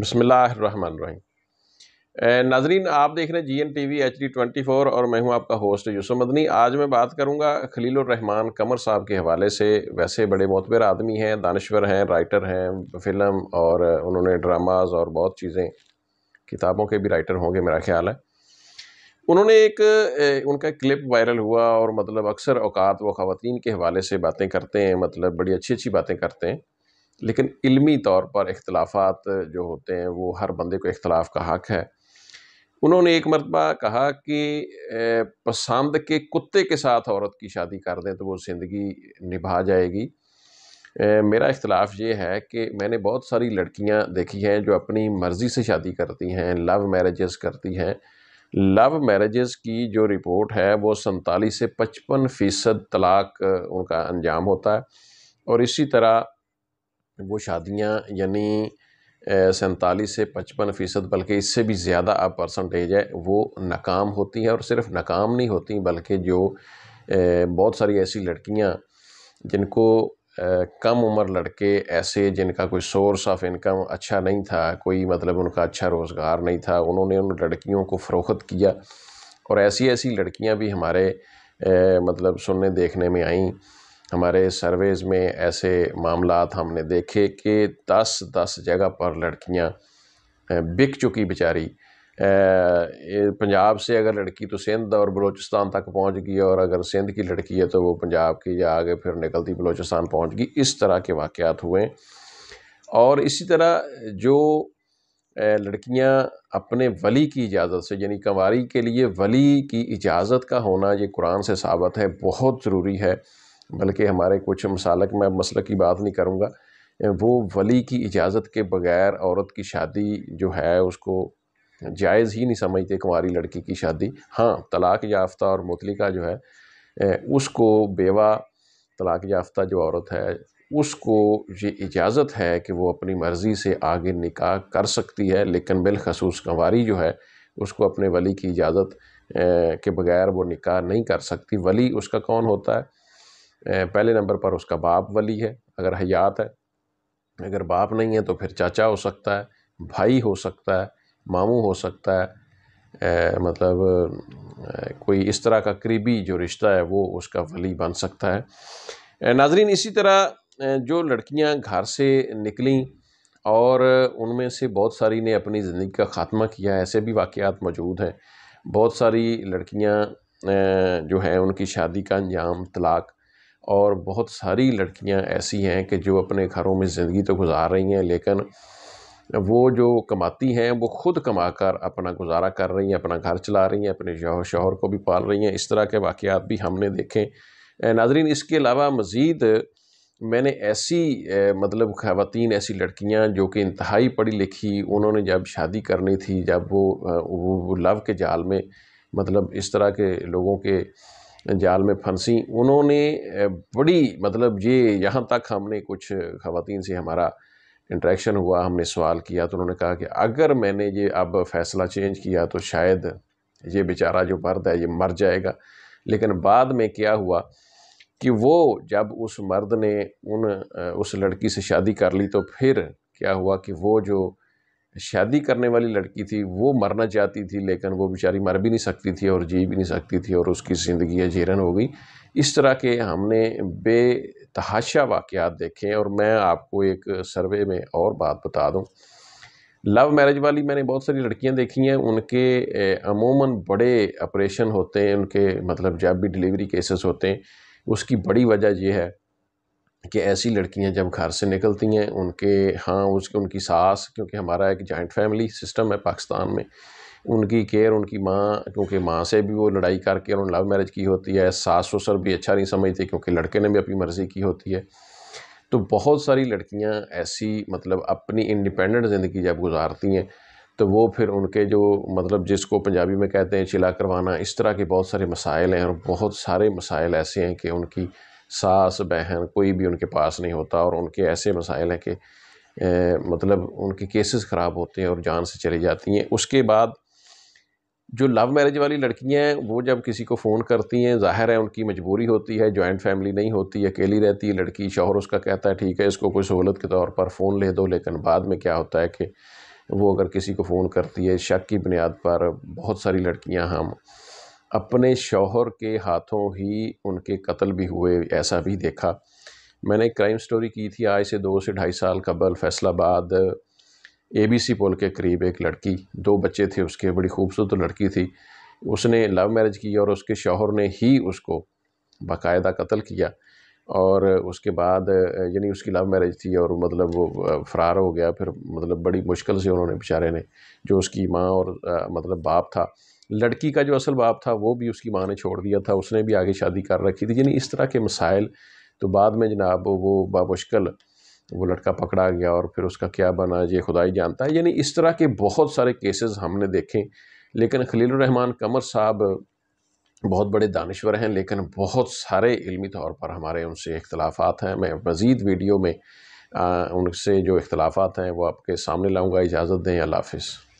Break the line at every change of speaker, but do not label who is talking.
बसमिल्लाम नाजरीन आप देख रहे हैं G N T V H D twenty four और मैं हूं आपका होस्ट यूसुफ मदनी आज मैं बात करूंगा रहमान कमर साहब के हवाले से वैसे बड़े मोतबर आदमी हैं दानश्वर हैं राइटर हैं फ़िल्म और उन्होंने ड्रामाज और बहुत चीज़ें किताबों के भी राइटर होंगे मेरा ख्याल है उन्होंने एक उनका क्लिप वायरल हुआ और मतलब अक्सर अवकात व ख़वान के हवाले से बातें करते हैं मतलब बड़ी अच्छी अच्छी बातें करते हैं लेकिन इल्मी तौर पर इख्तलाफात जो होते हैं वो हर बंदे को इख्तलाफ का हक़ है उन्होंने एक मरतबा कहा कि पसंद के कुत्ते के साथ औरत की शादी कर दें तो वो ज़िंदगी निभा जाएगी मेरा इख्तलाफ ये है कि मैंने बहुत सारी लड़कियां देखी हैं जो अपनी मर्ज़ी से शादी करती हैं लव मैरिजेस करती हैं लव मैरिजेस की जो रिपोर्ट है वो सैतालीस से पचपन फ़ीसद तलाक उनका अंजाम होता है और इसी तरह वो शादियाँ यानी सैंतालीस से पचपन फ़ीसद बल्कि इससे भी ज़्यादा अब परसेंटेज है वो नाकाम होती है और सिर्फ नाकाम नहीं होती बल्कि जो बहुत सारी ऐसी लड़कियाँ जिनको कम उम्र लड़के ऐसे जिनका कोई सोर्स ऑफ इनकम अच्छा नहीं था कोई मतलब उनका अच्छा रोज़गार नहीं था उन्होंने उन लड़कियों को फ़रोख्त किया और ऐसी ऐसी लड़कियाँ भी हमारे मतलब सुनने देखने में आईं हमारे सर्वेज में ऐसे मामला हमने देखे कि दस दस जगह पर लड़कियां बिक चुकी बेचारी पंजाब से अगर लड़की तो सिंध और बलूचिस्तान तक पहुंच गई और अगर सिंध की लड़की है तो वो पंजाब की या आगे फिर निकलती बलूचिस्तान पहुंच गई इस तरह के वाक़ात हुए और इसी तरह जो लड़कियां अपने वली की इजाज़त से यानी कंवारी के लिए वली की इजाज़त का होना ये कुरान से साबित है बहुत ज़रूरी है बल्कि हमारे कुछ मसालक मैं मसल की बात नहीं करूँगा वो वली की इजाज़त के बग़ैर औरत की शादी जो है उसको जायज़ ही नहीं समझते कुंवारी लड़की की शादी हाँ तलाक याफ्ता और मुतलिका जो है उसको बेवा तलाक याफ्ता जो औरत है उसको ये इजाज़त है कि वो अपनी मर्ज़ी से आगे निकाह कर सकती है लेकिन बिलखसूस कंवारी जो है उसको अपने वली की इजाज़त के बग़ैर वो निकाह नहीं कर सकती वली उसका कौन होता है पहले नंबर पर उसका बाप वली है अगर हयात है अगर बाप नहीं है तो फिर चाचा हो सकता है भाई हो सकता है मामू हो सकता है ए, मतलब कोई इस तरह का करीबी जो रिश्ता है वो उसका वली बन सकता है नाजरीन इसी तरह जो लड़कियां घर से निकली और उनमें से बहुत सारी ने अपनी ज़िंदगी का ख़ात्मा किया ऐसे भी वाक़ात मौजूद हैं बहुत सारी लड़कियां जो हैं उनकी शादी का अंजाम तलाक और बहुत सारी लड़कियां ऐसी हैं कि जो अपने घरों में ज़िंदगी तो गुजार रही हैं लेकिन वो जो कमाती हैं वो खुद कमा कर अपना गुजारा कर रही हैं अपना घर चला रही हैं अपने शोहर शोहर को भी पाल रही हैं इस तरह के वाक़ात भी हमने देखे नाजरीन इसके अलावा मज़ीद मैंने ऐसी मतलब खातन ऐसी लड़कियां जो कि इंतहाई पढ़ी लिखी उन्होंने जब शादी करनी थी जब वो, वो लव के जाल में मतलब इस तरह के लोगों के जाल में फंसी उन्होंने बड़ी मतलब ये यहाँ तक हमने कुछ खातन से हमारा इंट्रैक्शन हुआ हमने सवाल किया तो उन्होंने कहा कि अगर मैंने ये अब फैसला चेंज किया तो शायद ये बेचारा जो मर्द है ये मर जाएगा लेकिन बाद में क्या हुआ कि वो जब उस मर्द ने उन उस लड़की से शादी कर ली तो फिर क्या हुआ कि वो जो शादी करने वाली लड़की थी वो मरना चाहती थी लेकिन वो बेचारी मर भी नहीं सकती थी और जी भी नहीं सकती थी और उसकी ज़िंदगी अजीरन हो गई इस तरह के हमने बेतहाशा वाक़ देखे और मैं आपको एक सर्वे में और बात बता दूँ लव मैरिज वाली मैंने बहुत सारी लड़कियां देखी हैं उनके अमूमन बड़े ऑपरेशन होते हैं उनके मतलब जब भी डिलीवरी केसेस होते हैं उसकी बड़ी वजह यह है कि ऐसी लड़कियां जब घर से निकलती हैं उनके हाँ उसके उनकी सास क्योंकि हमारा एक जॉइंट फैमिली सिस्टम है पाकिस्तान में उनकी केयर उनकी माँ क्योंकि माँ से भी वो लड़ाई करके उन्होंने लव मैरिज की होती है सास ससुर भी अच्छा नहीं समझते क्योंकि लड़के ने भी अपनी मर्ज़ी की होती है तो बहुत सारी लड़कियाँ ऐसी मतलब अपनी इंडिपेंडेंट ज़िंदगी जब गुजारती हैं तो वो फिर उनके जो मतलब जिसको पंजाबी में कहते हैं चिला करवाना इस तरह के बहुत सारे मसाइल हैं और बहुत सारे मसाइल ऐसे हैं कि उनकी सास बहन कोई भी उनके पास नहीं होता और उनके ऐसे मसाइल हैं कि मतलब उनके केसेस ख़राब होते हैं और जान से चली जाती हैं उसके बाद जो लव मैरिज वाली लड़कियां हैं वो जब किसी को फ़ोन करती हैं जाहिर है उनकी मजबूरी होती है जॉइंट फैमिली नहीं होती अकेली रहती है लड़की शोहर उसका कहता है ठीक है इसको कोई सहूलत के तौर पर फ़ोन ले दो लेकिन बाद में क्या होता है कि वो अगर किसी को फ़ोन करती है शक की बुनियाद पर बहुत सारी लड़कियां हम अपने शौहर के हाथों ही उनके कत्ल भी हुए ऐसा भी देखा मैंने एक क्राइम स्टोरी की थी आज से दो से ढाई साल कबल फैसलाबाद एबीसी पुल के करीब एक लड़की दो बच्चे थे उसके बड़ी खूबसूरत लड़की थी उसने लव मैरिज की और उसके शौहर ने ही उसको बाकायदा कत्ल किया और उसके बाद यानी उसकी लव मैरिज थी और मतलब वो फरार हो गया फिर मतलब बड़ी मुश्किल से उन्होंने बेचारे ने जो उसकी माँ और मतलब बाप था लड़की का जो असल बाप था वो भी उसकी माँ ने छोड़ दिया था उसने भी आगे शादी कर रखी थी यानी इस तरह के मसाइल तो बाद में जनाब वो बामुश्किल वो लड़का पकड़ा गया और फिर उसका क्या बना ये खुदाई जानता है यानी इस तरह के बहुत सारे केसेस हमने देखे लेकिन खलील रहमान कमर साहब बहुत बड़े दानश्वर हैं लेकिन बहुत सारे इलमी तौर पर हमारे उनसे अख्तलाफात हैं मैं मज़ीद वीडियो में उनसे जो इख्तलाफात हैं वो आपके सामने लाऊंगा इजाज़त दें अल्लाह हाफिज़